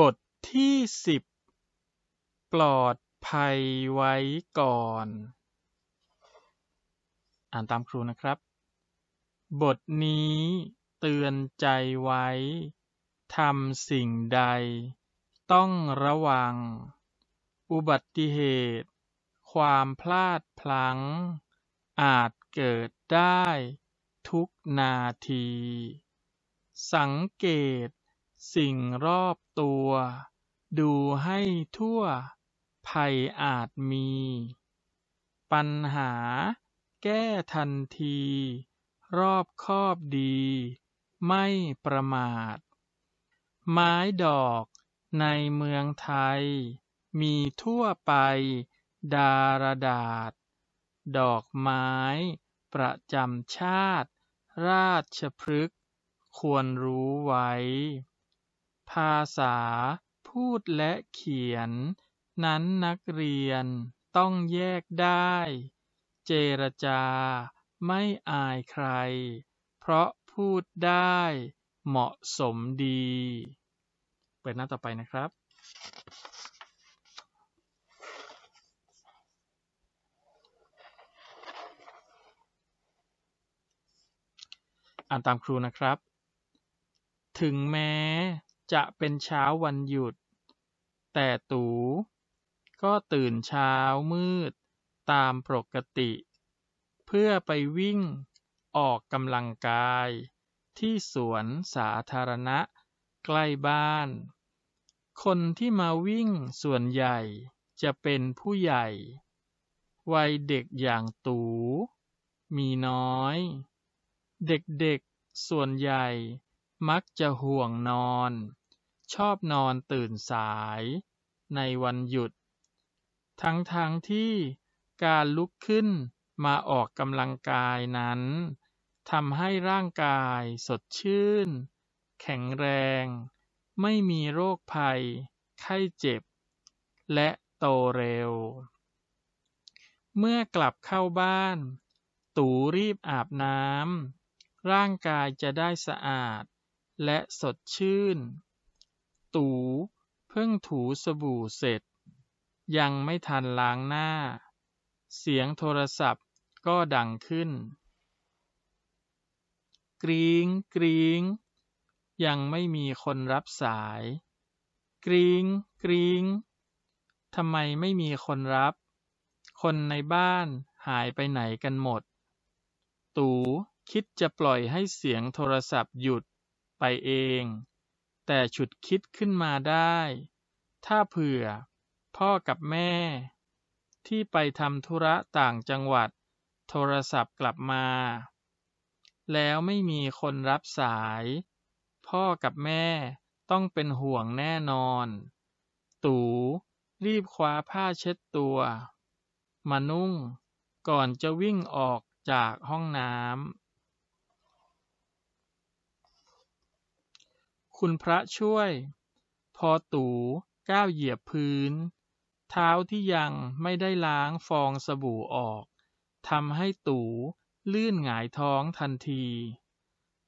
บทที่สิบปลอดภัยไว้ก่อน อ่านตามครูนะครับ บทนี้เตือนใจไว้ ทำสิ่งใด ต้องระวัง อุบัติเหตุ ความพลาดพลั้งอาจเกิดได้ทุกนาที สังเกตสิ่งรอบตัว ดูให้ทั่ว ภัยอาจมี ปัญหาแก้ทันที รอบคอบดี ไม่ประมาท ไม้ดอกในเมืองไทย มีทั่วไปดารดาษ ดอกไม้ประจำชาติ ราชพฤกษ์ควรรู้ไว้ภาษาพูดและเขียนนั้นนักเรียนต้องแยกได้ เจรจาไม่อายใคร เพราะพูดได้เหมาะสมดี เปิดหน้าต่อไปนะครับ อ่านตามครูนะครับ ถึงแม้จะเป็นเช้าวันหยุด แต่ตูก็ตื่นเช้ามืดตามปกติ เพื่อไปวิ่งออกกำลังกาย ที่สวนสาธารณะใกล้บ้าน คนที่มาวิ่งส่วนใหญ่จะเป็นผู้ใหญ่ วัยเด็กอย่างตูมีน้อย เด็กๆส่วนใหญ่มักจะห่วงนอนชอบนอนตื่นสายในวันหยุด ทั้งๆทที่การลุกขึ้นมาออกกำลังกายนั้นทำให้ร่างกายสดชื่น แข็งแรง ไม่มีโรคภัย ไข้เจ็บ และโตเร็ว เมื่อกลับเข้าบ้าน ตูรีบอาบน้ำ ร่างกายจะได้สะอาดและสดชื่นูเพิ่งถูสบู่เสร็จ ยังไม่ทันล้างหน้า เสียงโทรศัพท์ก็ดังขึ้น กรีงกรีงยังไม่มีคนรับสาย กรีงกรีงทำไมไม่มีคนรับ คนในบ้านหายไปไหนกันหมด ตูคิดจะปล่อยให้เสียงโทรศัพท์หยุดไปเองแต่ฉุดคิดขึ้นมาได้ ถ้าเผื่อพ่อกับแม่ ที่ไปทำธุระต่างจังหวัด โทรศัพท์กลับมา แล้วไม่มีคนรับสาย พ่อกับแม่ต้องเป็นห่วงแน่นอน ตูรีบคว้าผ้าเช็ดตัวมานุ่งก่อนจะวิ่งออกจากห้องน้ำคุณพระช่วย พอตู่ก้าวเหยียบพื้น เท้าที่ยังไม่ได้ล้างฟองสบู่ออกทำให้ตู่ลื่นหงายท้องทันที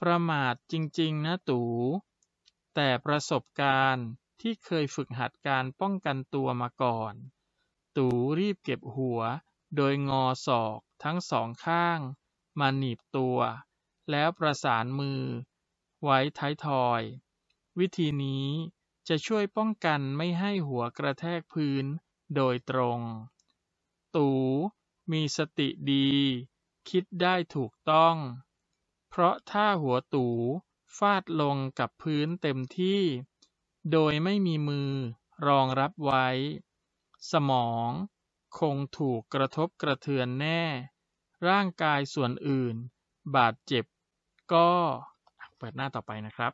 ประมาทจริงๆนะตู่แต่ประสบการณ์ที่เคยฝึกหัดการป้องกันตัวมาก่อน ตู่รีบเก็บหัวโดยงอศอกทั้งสองข้าง มาหนีบตัว แล้วประสานมือไว้ท้ายทอยวิธีนี้จะช่วยป้องกันไม่ให้หัวกระแทกพื้นโดยตรง ตูมีสติดีคิดได้ถูกต้อง เพราะถ้าหัวตูฟาดลงกับพื้นเต็มที่ โดยไม่มีมือรองรับไว้ สมองคงถูกกระทบกระเทือนแน่ ร่างกายส่วนอื่นบาดเจ็บก็เปิดหน้าต่อไปนะครับ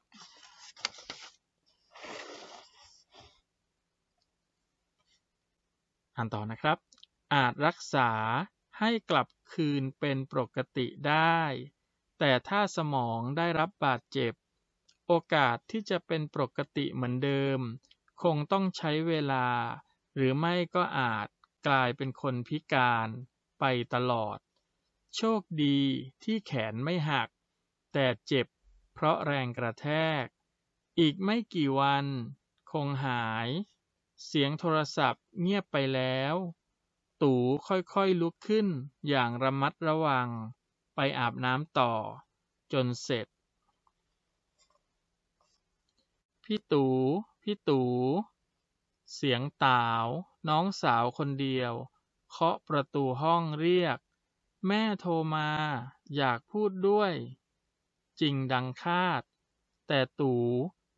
านต่อนะครับ อาจรักษาให้กลับคืนเป็นปกติได้ แต่ถ้าสมองได้รับบาดเจ็บ โอกาสที่จะเป็นปกติเหมือนเดิม คงต้องใช้เวลา หรือไม่ก็อาจกลายเป็นคนพิการไปตลอด โชคดีที่แขนไม่หัก แต่เจ็บเพราะแรงกระแทก อีกไม่กี่วันคงหายเสียงโทรศัพท์เงียบไปแล้ว ตู่ค่อยๆลุกขึ้นอย่างระมัดระวัง ไปอาบน้ำต่อ จนเสร็จ พี่ตู่ พี่ตู่ เสียงตาว น้องสาวคนเดียวเคาะประตูห้องเรียก แม่โทรมาอยากพูดด้วย จริงดังคาด แต่ตู่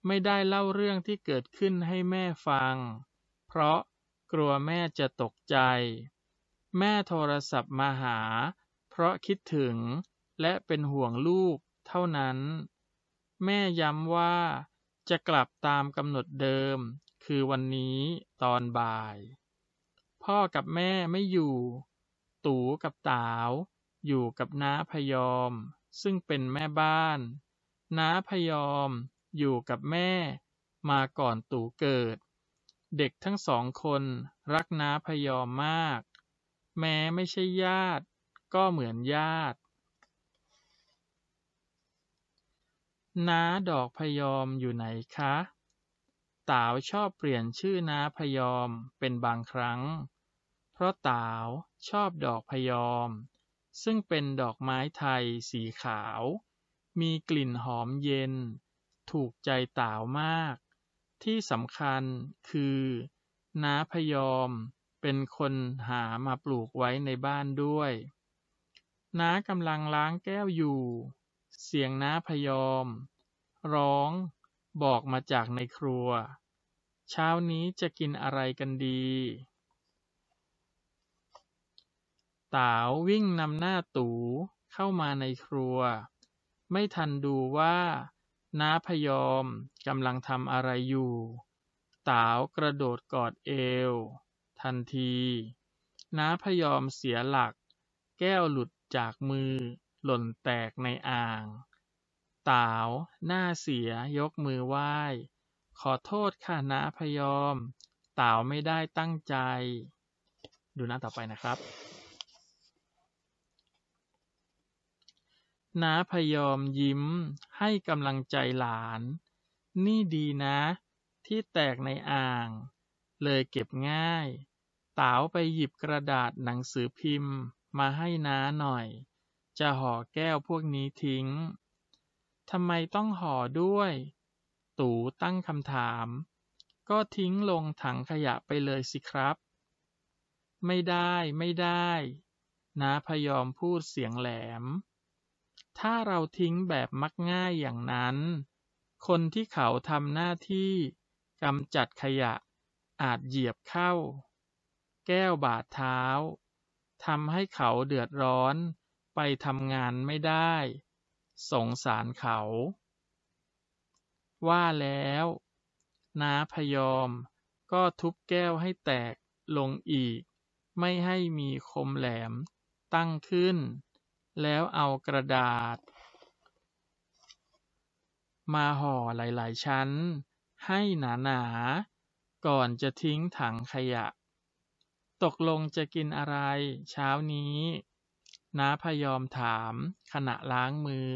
ไม่ได้เล่าเรื่องที่เกิดขึ้นให้แม่ฟังเพราะกลัวแม่จะตกใจ แม่โทรศัพท์มาหา เพราะคิดถึงและเป็นห่วงลูกเท่านั้น แม่ย้ำว่าจะกลับตามกำหนดเดิมคือวันนี้ตอนบ่าย พ่อกับแม่ไม่อยู่ ตู่กับตาว อยู่กับน้าพยอม ซึ่งเป็นแม่บ้าน น้าพยอมอยู่กับแม่มาก่อนตู่เกิดเด็กทั้งสองคนรักน้าพยอมมาก แม้ไม่ใช่ญาติก็เหมือนญาติ น้าดอกพยอมอยู่ไหนคะ ตาวชอบเปลี่ยนชื่อน้าพยอมเป็นบางครั้ง เพราะตาวชอบดอกพยอม ซึ่งเป็นดอกไม้ไทยสีขาว มีกลิ่นหอมเย็น ถูกใจตาวมากที่สำคัญคือน้าพยอมเป็นคนหามาปลูกไว้ในบ้านด้วยน้ากำลังล้างแก้วอยู่ เสียงน้าพยอม ร้องบอกมาจากในครัว เช้านี้จะกินอะไรกันดีตาววิ่งนำหน้าตูเข้ามาในครัว ไม่ทันดูว่าน้าพยอมกำลังทำอะไรอยู่ตาวกระโดดกอดเอว ทันทีน้าพยอมเสียหลัก แก้วหลุดจากมือ หล่นแตกในอ่างตาวหน้าเสียยกมือไหว้ ขอโทษค่ะน้าพยอมตาวไม่ได้ตั้งใจ ดูหน้าต่อไปนะครับน้าพยอมยิ้มให้กำลังใจหลาน นี่ดีนะที่แตกในอ่าง เลยเก็บง่ายตาวไปหยิบกระดาษหนังสือพิมพ์มาให้น้าหน่อย จะห่อแก้วพวกนี้ทิ้ง ทำไมต้องห่อด้วย ตู่ตั้งคำถาม ก็ทิ้งลงถังขยะไปเลยสิครับ ไม่ได้ไม่ได้น้าพยอมพูดเสียงแหลมถ้าเราทิ้งแบบมักง่ายอย่างนั้น คนที่เขาทำหน้าที่กำจัดขยะ อาจเหยียบเข้า แก้วบาดเท้าทำให้เขาเดือดร้อนไปทำงานไม่ได้ สงสารเขา ว่าแล้วน้าพยอม ก็ทุบแก้วให้แตกลงอีก ไม่ให้มีคมแหลมตั้งขึ้นแล้วเอากระดาษ มาห่อหลาย ๆ ชั้น ให้หนา ๆ ก่อนจะทิ้งถังขยะ ตกลงจะกินอะไรเช้านี้ น้าพยอมถามขณะล้างมือ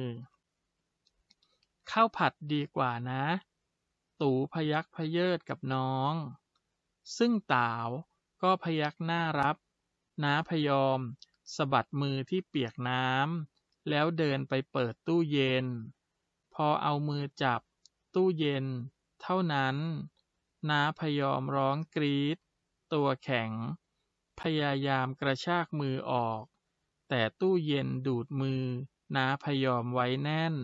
ข้าวผัดดีกว่านะ ตูพยักพเยิดกับน้อง ซึ่งตาวก็พยักหน้ารับ น้าพยอมสะบัดมือที่เปียกน้ำ แล้วเดินไปเปิดตู้เย็น พอเอามือจับตู้เย็น เท่านั้นน้าพยอมร้องกรีดตัวแข็ง พยายามกระชากมือออก แต่ตู้เย็นดูดมือน้าพยอมไว้แน่น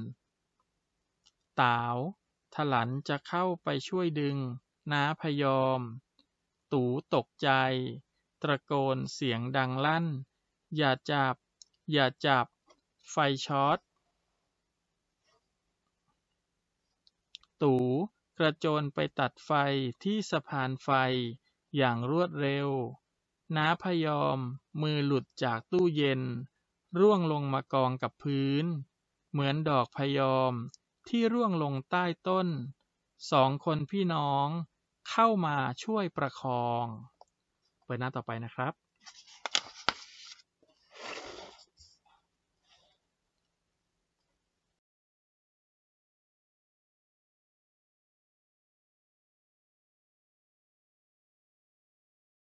ตาวถลันจะเข้าไปช่วยดึงน้าพยอม ตูตกใจตะโกนเสียงดังลั่นอย่าจับ อย่าจับไฟช็อต ตู่กระโจนไปตัดไฟที่สะพานไฟอย่างรวดเร็ว น้าพยอมมือหลุดจากตู้เย็น ร่วงลงมากองกับพื้น เหมือนดอกพยอม ที่ร่วงลงใต้ต้น สองคนพี่น้องเข้ามาช่วยประคองเปิดหน้าต่อไปนะครับ